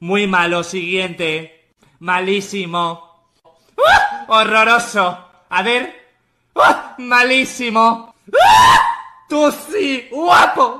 Muy malo, siguiente. Malísimo. ¡Ah! Horroroso. A ver. ¡Ah! Malísimo. ¡Ah! Tú sí, guapo.